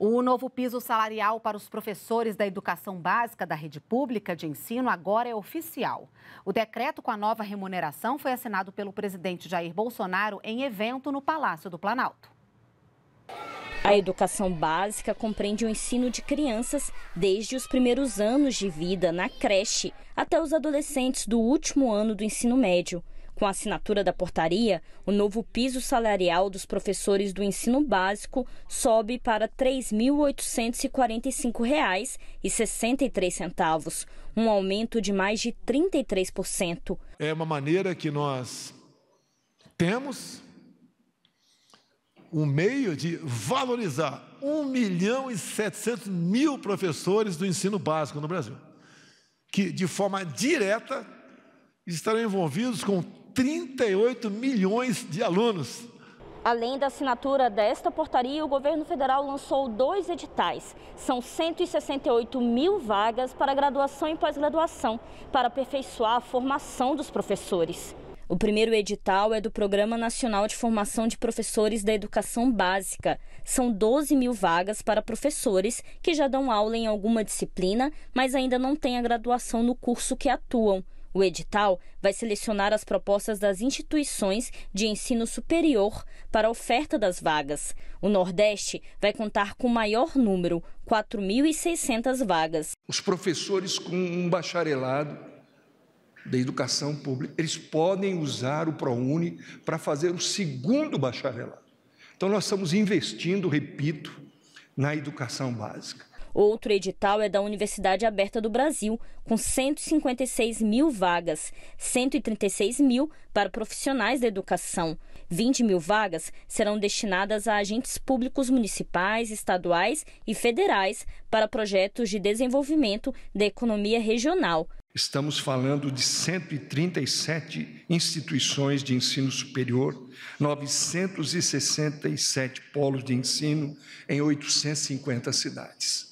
O novo piso salarial para os professores da educação básica da rede pública de ensino agora é oficial. O decreto com a nova remuneração foi assinado pelo presidente Jair Bolsonaro em evento no Palácio do Planalto. A educação básica compreende o ensino de crianças desde os primeiros anos de vida na creche até os adolescentes do último ano do ensino médio. Com a assinatura da portaria, o novo piso salarial dos professores do ensino básico sobe para R$ 3.845,63, um aumento de mais de 33%. É uma maneira que nós temos um meio de valorizar 1 milhão e 700 mil professores do ensino básico no Brasil, que de forma direta estarão envolvidos com 38 milhões de alunos. Além da assinatura desta portaria, o governo federal lançou dois editais. São 168 mil vagas para graduação e pós-graduação, para aperfeiçoar a formação dos professores. O primeiro edital é do Programa Nacional de Formação de Professores da Educação Básica. São 12 mil vagas para professores que já dão aula em alguma disciplina, mas ainda não têm a graduação no curso que atuam. O edital vai selecionar as propostas das instituições de ensino superior para a oferta das vagas. O Nordeste vai contar com o maior número, 4.600 vagas. Os professores com um bacharelado da educação pública, eles podem usar o ProUni para fazer o segundo bacharelado. Então, nós estamos investindo, repito, na educação básica. Outro edital é da Universidade Aberta do Brasil, com 156 mil vagas, 136 mil para profissionais da educação. 20 mil vagas serão destinadas a agentes públicos municipais, estaduais e federais para projetos de desenvolvimento da economia regional. Estamos falando de 137 instituições de ensino superior, 967 polos de ensino em 850 cidades.